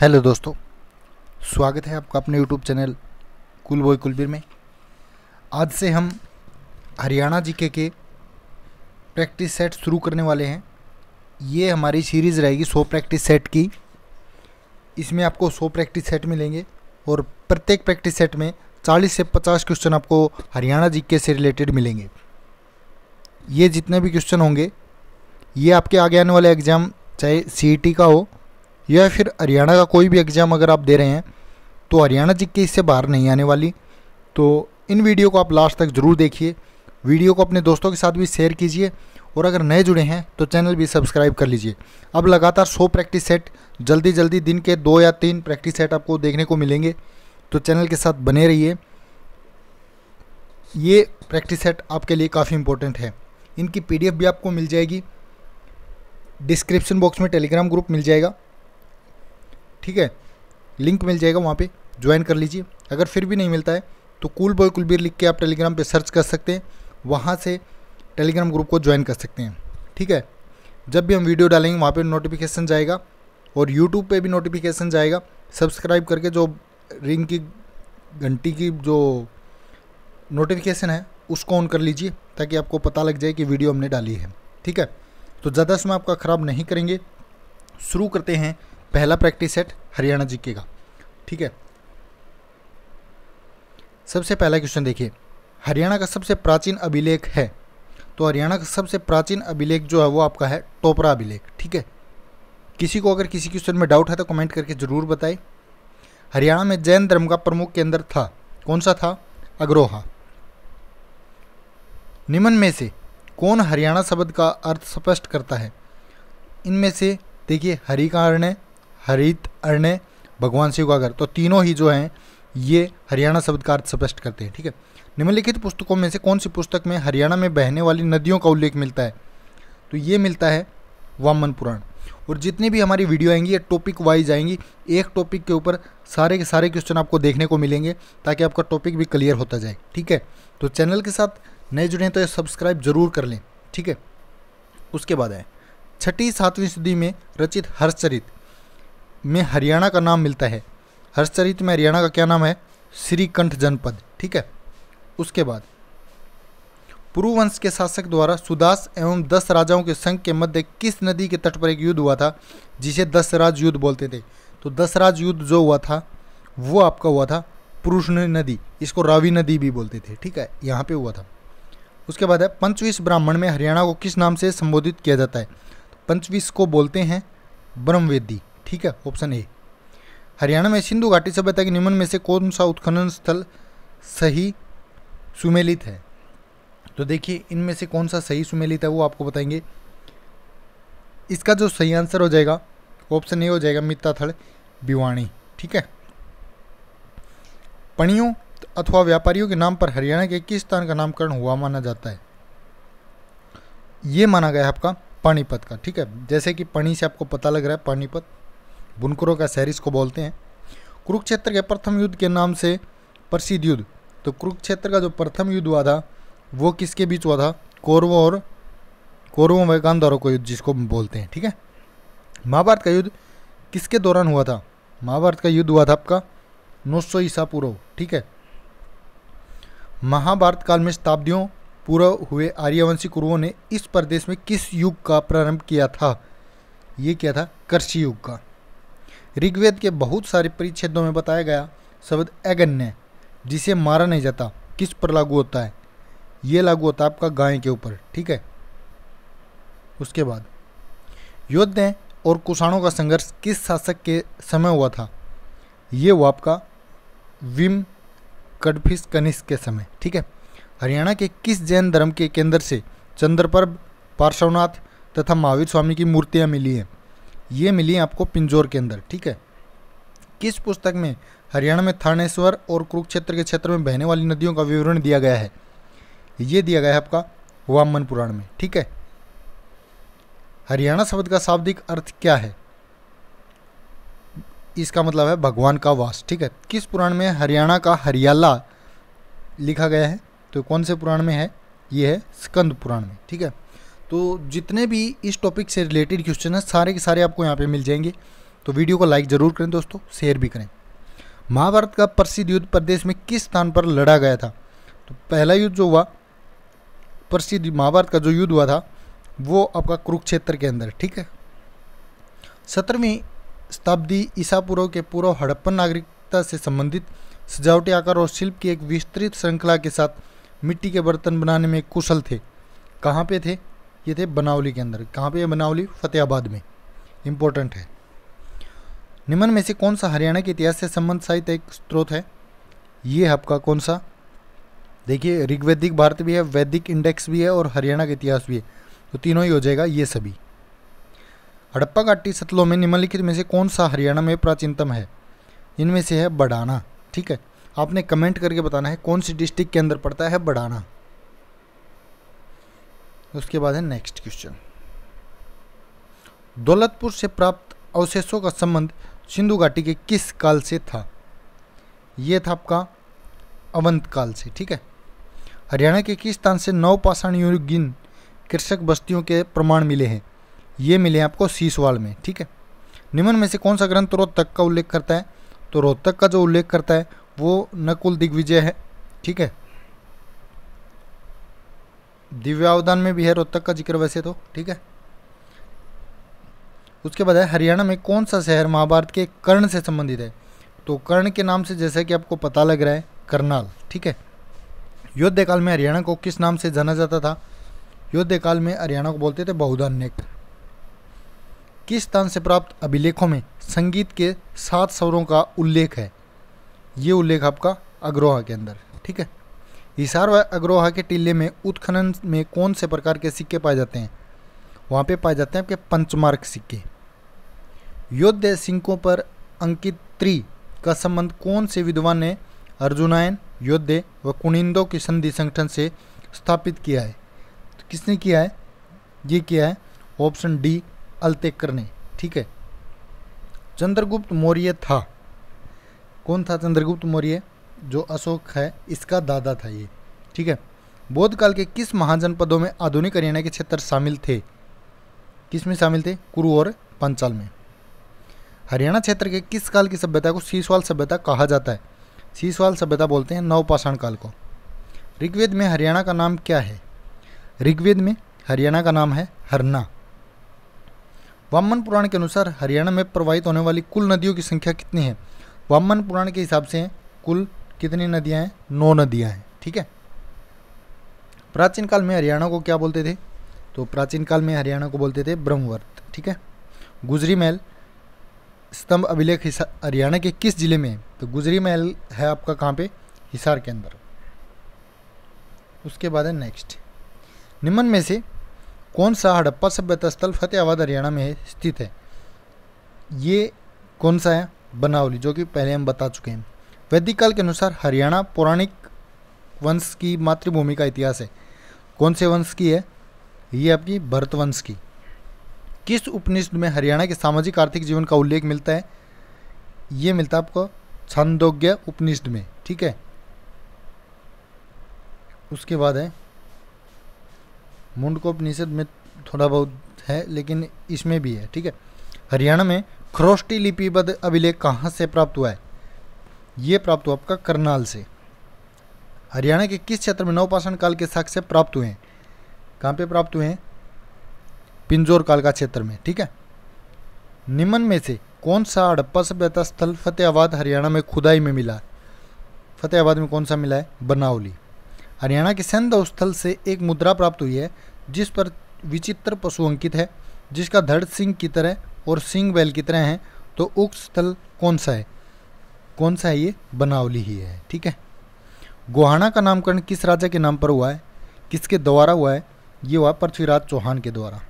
hello दोस्तों स्वागत है आपका अपने YouTube channel cool boy Kulbir में आज से हम हरियाणा जीके के प्रैक्टिस सेट शुरू करने वाले हैं ये हमारी सीरीज़ रहेगी सौ प्रैक्टिस सेट की इसमें आपको सौ प्रैक्टिस सेट मिलेंगे और प्रत्येक प्रैक्टिस सेट में चालीस से पचास क्वेश्चन आपको हरियाणा जीके से रिलेटेड मिलेंगे ये जितने भी क्वेश्चन होंगे ये आपके आगे आने वाले एग्ज़ाम चाहे सी e का हो या फिर हरियाणा का कोई भी एग्ज़ाम अगर आप दे रहे हैं तो हरियाणा जी के इससे बाहर नहीं आने वाली तो इन वीडियो को आप लास्ट तक ज़रूर देखिए वीडियो को अपने दोस्तों के साथ भी शेयर कीजिए और अगर नए जुड़े हैं तो चैनल भी सब्सक्राइब कर लीजिए अब लगातार सौ प्रैक्टिस सेट जल्दी जल्दी दिन के दो या तीन प्रैक्टिस सेट आपको देखने को मिलेंगे तो चैनल के साथ बने रहिए ये प्रैक्टिस सेट आपके लिए काफ़ी इंपॉर्टेंट है इनकी पीडीएफ भी आपको मिल जाएगी डिस्क्रिप्शन बॉक्स में टेलीग्राम ग्रुप मिल जाएगा ठीक है लिंक मिल जाएगा वहाँ पे ज्वाइन कर लीजिए अगर फिर भी नहीं मिलता है तो कूल बॉय कुलबीर लिख के आप टेलीग्राम पे सर्च कर सकते हैं वहाँ से टेलीग्राम ग्रुप को ज्वाइन कर सकते हैं ठीक है जब भी हम वीडियो डालेंगे वहाँ पर नोटिफिकेशन जाएगा और यूट्यूब पर भी नोटिफिकेशन जाएगा सब्सक्राइब करके जो रिंग की घंटी की जो नोटिफिकेशन है उसको ऑन कर लीजिए ताकि आपको पता लग जाए कि वीडियो हमने डाली है ठीक है तो ज़्यादा समय आपका ख़राब नहीं करेंगे शुरू करते हैं पहला प्रैक्टिस सेट हरियाणा जीके का ठीक है सबसे पहला क्वेश्चन देखिए हरियाणा का सबसे प्राचीन अभिलेख है तो हरियाणा का सबसे प्राचीन अभिलेख जो है वो आपका है टोपरा अभिलेख ठीक है किसी को अगर किसी क्वेश्चन में डाउट है तो कमेंट करके ज़रूर बताए हरियाणा में जैन धर्म का प्रमुख केंद्र था कौन सा था अग्रोहा निम्न में से कौन हरियाणा शब्द का अर्थ स्पष्ट करता है इनमें से देखिए हरिकारण्य हरित अर्ण भगवान शिव का घर तो तीनों ही जो हैं ये हरियाणा शब्द का अर्थ स्पष्ट करते हैं ठीक है निम्नलिखित पुस्तकों में से कौन सी पुस्तक में हरियाणा में बहने वाली नदियों का उल्लेख मिलता है तो ये मिलता है वामन पुराण और जितनी भी हमारी वीडियो आएंगी ये टॉपिक वाइज आएंगी एक टॉपिक के ऊपर सारे के सारे क्वेश्चन आपको देखने को मिलेंगे ताकि आपका टॉपिक भी क्लियर होता जाए ठीक है तो चैनल के साथ नए जुड़े तो सब्सक्राइब जरूर कर लें ठीक है उसके बाद आए छठी सातवीं सदी में रचित हर्षचरित में हरियाणा का नाम मिलता है हर्षचरित में हरियाणा का क्या नाम है श्रीकंठ जनपद ठीक है उसके बाद पूर्व वंश के शासक द्वारा सुदास एवं दस राजाओं के संघ के मध्य किस नदी के तट पर एक युद्ध हुआ था जिसे दस राज युद्ध बोलते थे तो दस राज युद्ध जो हुआ था वो आपका हुआ था पुरुष नदी इसको रावी नदी भी बोलते थे ठीक है यहाँ पे हुआ था उसके बाद है पंचवीस ब्राह्मण में हरियाणा को किस नाम से संबोधित किया जाता है तो को बोलते हैं ब्रह्मवेदी ठीक है ऑप्शन ए हरियाणा में सिंधु घाटी सभ्यता के निम्न में से कौन सा उत्खनन स्थल सही सुमेलित है तो देखिए इनमें से कौन सा सही सुमेलित है वो आपको बताएंगे इसका जो सही आंसर हो जाएगा ऑप्शन ए हो जाएगा मिताथड़ भिवाणी ठीक है पणियों अथवा व्यापारियों के नाम पर हरियाणा के किस स्थान का नामकरण हुआ माना जाता है ये माना गया है आपका पानीपत का ठीक है जैसे कि पणी से आपको पता लग रहा है पानीपत बुनकरों का शहर इसको बोलते हैं कुरुक्षेत्र के प्रथम युद्ध के नाम से प्रसिद्ध युद्ध तो कुरुक्षेत्र का जो प्रथम युद्ध हुआ था वो किसके बीच हुआ था कौरवों और कौरवों व गांधारों का युद्ध जिसको बोलते हैं ठीक है महाभारत का युद्ध किसके दौरान हुआ था महाभारत का युद्ध हुआ था आपका नौ सौ ईसा पूर्व ठीक है महाभारत काल में शताब्दियों पूर्व हुए आर्यवंशी कुरुओं ने इस प्रदेश में किस युग का प्रारंभ किया था ये क्या था कृषि युग का ऋग्वेद के बहुत सारे परिच्छेदों में बताया गया शब्द अगण्य जिसे मारा नहीं जाता किस पर लागू होता है ये लागू होता है आपका गाय के ऊपर ठीक है उसके बाद योद्धे और कुषाणों का संघर्ष किस शासक के समय हुआ था ये हुआ आपका विम कडफिस कनिष्क के समय ठीक है हरियाणा के किस जैन धर्म के केंद्र से चंद्रपर्व पार्श्वनाथ तथा महावीर स्वामी की मूर्तियाँ मिली हैं ये मिली आपको पिंजौर के अंदर ठीक है किस पुस्तक में हरियाणा में थानेश्वर और कुरुक्षेत्र के क्षेत्र में बहने वाली नदियों का विवरण दिया गया है ये दिया गया है आपका वामन पुराण में ठीक है हरियाणा शब्द का शाब्दिक अर्थ क्या है इसका मतलब है भगवान का वास ठीक है किस पुराण में हरियाणा का हरियाला लिखा गया है तो कौन से पुराण में है ये है स्कंद पुराण में ठीक है तो जितने भी इस टॉपिक से रिलेटेड क्वेश्चन हैं सारे के सारे आपको यहाँ पे मिल जाएंगे तो वीडियो को लाइक ज़रूर करें दोस्तों शेयर भी करें महाभारत का प्रसिद्ध युद्ध प्रदेश में किस स्थान पर लड़ा गया था तो पहला युद्ध जो हुआ प्रसिद्ध महाभारत का जो युद्ध हुआ था वो आपका कुरुक्षेत्र के अंदर ठीक है सत्रहवीं शताब्दी ईसा पूर्व के पूर्व हड़प्पन नागरिकता से संबंधित सजावटी आकार और शिल्प की एक विस्तृत श्रृंखला के साथ मिट्टी के बर्तन बनाने में कुशल थे कहाँ पे थे ये थे बनावली के अंदर कहाँ पे ये बनावली फतेहाबाद में इम्पोर्टेंट है निम्न में से कौन सा हरियाणा के इतिहास से संबंध साहित्य एक स्रोत है ये है आपका कौन सा देखिए ऋग्वैदिक भारत भी है वैदिक इंडेक्स भी है और हरियाणा का इतिहास भी है तो तीनों ही हो जाएगा ये सभी हड़प्पा घाटी सतलों में निम्नलिखित में से कौन सा हरियाणा में प्राचीनतम है इनमें से है बडाना ठीक है आपने कमेंट करके बताना है कौन सी डिस्ट्रिक्ट के अंदर पड़ता है बडाना उसके बाद है नेक्स्ट क्वेश्चन दौलतपुर से प्राप्त अवशेषों का संबंध सिंधु घाटी के किस काल से था यह था आपका अवंत काल से ठीक है हरियाणा के किस स्थान से नौ पाषाण युगिन कृषक बस्तियों के प्रमाण मिले हैं ये मिले हैं आपको सीसवाल में ठीक है निम्न में से कौन सा ग्रंथ रोहतक का उल्लेख करता है तो रोहतक का जो उल्लेख करता है वो नकुल दिग्विजय है ठीक है दिव्यावधान में भी है रोहतक का जिक्र वैसे तो ठीक है उसके बाद है हरियाणा में कौन सा शहर महाभारत के कर्ण से संबंधित है तो कर्ण के नाम से जैसा कि आपको पता लग रहा है करनाल ठीक है युद्ध काल में हरियाणा को किस नाम से जाना जाता था युद्ध काल में हरियाणा को बोलते थे बहुधान्यक किस स्थान से प्राप्त अभिलेखों में संगीत के सात स्वरों का उल्लेख है ये उल्लेख आपका अग्रोहा के अंदर ठीक है हिसार व अग्रोहा के टीले में उत्खनन में कौन से प्रकार के सिक्के पाए जाते हैं वहाँ पे पाए जाते हैं आपके पंचमार्क सिक्के योद्ध सिंकों पर अंकित त्रि का संबंध कौन से विद्वान ने अर्जुनायन योद्धे व कुणिंदों की संधि संगठन से स्थापित किया है तो किसने किया है ये किया है ऑप्शन डी अल्तेकर ने ठीक है चंद्रगुप्त मौर्य था कौन था चंद्रगुप्त मौर्य जो अशोक है इसका दादा था ये ठीक है बौद्ध काल के किस महाजनपदों में आधुनिक हरियाणा के क्षेत्र शामिल थे किस में शामिल थे कुरु और पंचाल में हरियाणा क्षेत्र के किस काल की सभ्यता को शीशवाल सभ्यता कहा जाता है शीशवाल सभ्यता बोलते हैं नवपाषाण काल को ऋग्वेद में हरियाणा का नाम क्या है ऋग्वेद में हरियाणा का नाम है हरना वामन पुराण के अनुसार हरियाणा में प्रवाहित होने वाली कुल नदियों की संख्या कितनी है वामन पुराण के हिसाब से कुल कितनी नदियाँ हैं नौ नदियां हैं ठीक है प्राचीन काल में हरियाणा को क्या बोलते थे तो प्राचीन काल में हरियाणा को बोलते थे ब्रह्मवर्त ठीक है गुजरी महल स्तंभ अभिलेख हरियाणा के किस जिले में है तो गुजरी महल है आपका कहाँ पे हिसार के अंदर उसके बाद है नेक्स्ट निम्न में से कौन सा हड़प्पा सभ्यता स्थल फतेहाबाद हरियाणा में स्थित है ये कौन सा है बनावली जो कि पहले हम बता चुके हैं वैदिक काल के अनुसार हरियाणा पौराणिक वंश की मातृभूमि का इतिहास है कौन से वंश की है ये आपकी भरत वंश की किस उपनिषद में हरियाणा के सामाजिक आर्थिक जीवन का उल्लेख मिलता है ये मिलता है आपको छंदोग्य उपनिषद में ठीक है उसके बाद है मुंडकोपनिषद में थोड़ा बहुत है लेकिन इसमें भी है ठीक है हरियाणा में खरोष्टी लिपिबद्ध अभिलेख कहाँ से प्राप्त हुआ है ये प्राप्त हुआ आपका करनाल से हरियाणा के किस क्षेत्र में नवपाषाण काल के साक्ष्य प्राप्त हुए हैं कहाँ पे प्राप्त हुए हैं पिंजोर काल का क्षेत्र में ठीक है निम्न में से कौन सा हड़प्पा सभ्यता स्थल फतेहाबाद हरियाणा में खुदाई में मिला फतेहाबाद में कौन सा मिला है बनावली हरियाणा के सैंधव स्थल से एक मुद्रा प्राप्त हुई है जिस पर विचित्र पशु अंकित है जिसका धड़ सिंह की तरह और सिंह बैल की तरह है तो उक्त स्थल कौन सा है कौन सा है ये बनावली ही है ठीक है गोहाना का नामकरण किस राजा के नाम पर हुआ है किसके द्वारा हुआ है ये हुआ पृथ्वीराज चौहान के द्वारा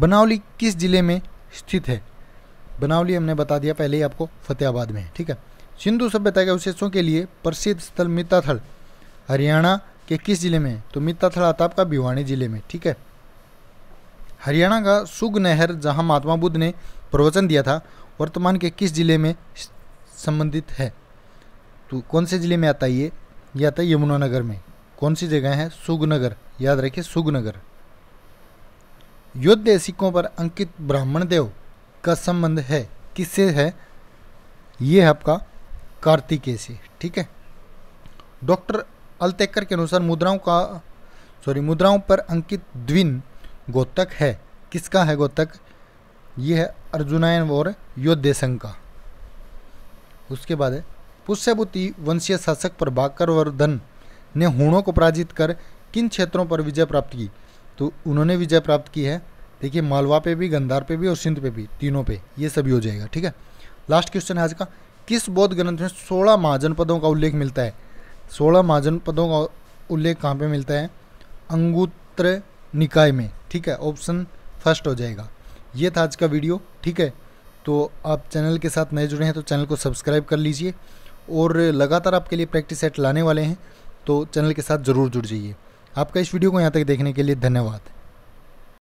बनावली किस जिले में स्थित है बनावली हमने बता दिया पहले ही आपको फतेहाबाद में है ठीक है सिंधु सभ्यता के अवशेषों के लिए प्रसिद्ध स्थल मिताथल हरियाणा के किस जिले में तो मिताथल आता आपका भिवानी जिले में ठीक है हरियाणा का सुग नहर जहां महात्मा बुद्ध ने प्रवचन दिया था वर्तमान के किस जिले में संबंधित है तो कौन से ज़िले में आता है ये ये आता है यमुनानगर में कौन सी जगह है सुगनगर याद रखिए सुगनगर योद्ध सिखों पर अंकित ब्राह्मण देव का संबंध है किससे है ये है आपका कार्तिकेय से ठीक है डॉक्टर अलतेकर के अनुसार मुद्राओं का सॉरी मुद्राओं पर अंकित द्विन गोतक है किसका है गोतक यह है अर्जुनायन और योद्धे संघ का उसके बाद है पुष्यभूति वंशीय शासक प्रभाकर वर्धन ने हुणों को पराजित कर किन क्षेत्रों पर विजय प्राप्त की तो उन्होंने विजय प्राप्त की है देखिए मालवा पे भी गंधार पे भी और सिंध पे भी तीनों पे ये सभी हो जाएगा ठीक है लास्ट क्वेश्चन है आज का किस बौद्ध ग्रंथ में सोलह महाजनपदों का उल्लेख मिलता है सोलह महाजनपदों का उल्लेख कहाँ पे मिलता है अंगुत्र निकाय में ठीक है ऑप्शन फर्स्ट हो जाएगा ये था आज का वीडियो ठीक है तो आप चैनल के साथ नए जुड़े हैं तो चैनल को सब्सक्राइब कर लीजिए और लगातार आपके लिए प्रैक्टिस सेट लाने वाले हैं तो चैनल के साथ ज़रूर जुड़ जाइए आपका इस वीडियो को यहाँ तक देखने के लिए धन्यवाद